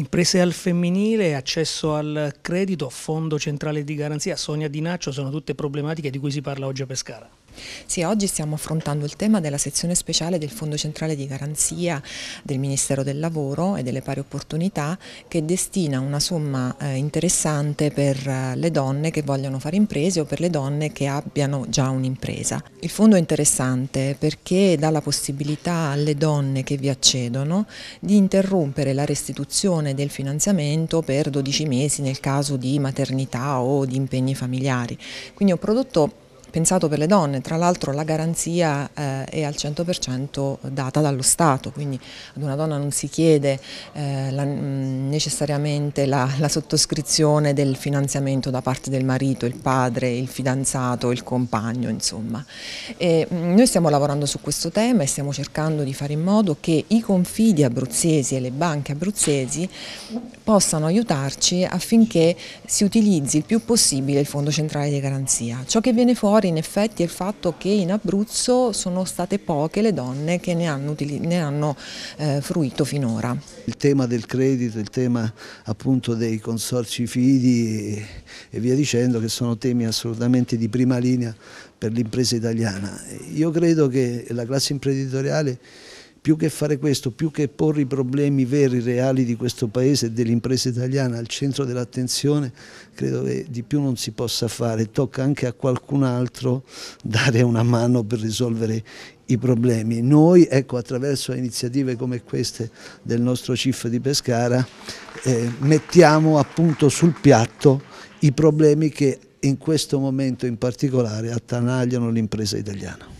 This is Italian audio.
Imprese al femminile, accesso al credito, fondo centrale di garanzia, Sonia Di Naccio, sono tutte problematiche di cui si parla oggi a Pescara. Sì, oggi stiamo affrontando il tema della sezione speciale del Fondo Centrale di Garanzia del Ministero del Lavoro e delle Pari Opportunità che destina una somma eh, interessante per eh, le donne che vogliono fare imprese o per le donne che abbiano già un'impresa. Il fondo è interessante perché dà la possibilità alle donne che vi accedono di interrompere la restituzione del finanziamento per 12 mesi nel caso di maternità o di impegni familiari. Quindi ho prodotto pensato per le donne, tra l'altro la garanzia eh, è al 100% data dallo Stato, quindi ad una donna non si chiede eh, la, mm, necessariamente la, la, sottoscrizione del finanziamento da parte del marito, il padre, il fidanzato, il compagno, insomma. E, mm, noi stiamo lavorando su questo tema e stiamo cercando di fare in modo che i confidi abruzzesi e le banche abruzzesi possano aiutarci affinché si utilizzi il più possibile il Fondo Centrale di Garanzia. Ciò che viene fuori cuore in effetti è il fatto che in Abruzzo sono state poche le donne che ne hanno, ne hanno eh, fruito finora. Il tema del credito, il tema appunto dei consorci fidi e via dicendo che sono temi assolutamente di prima linea per l'impresa italiana. Io credo che la classe imprenditoriale più che fare questo, più che porre i problemi veri, reali di questo paese e dell'impresa italiana al centro dell'attenzione, credo che di più non si possa fare. Tocca anche a qualcun altro dare una mano per risolvere i problemi. Noi, ecco, attraverso iniziative come queste del nostro CIF di Pescara, eh, mettiamo appunto sul piatto i problemi che in questo momento in particolare attanagliano l'impresa italiana.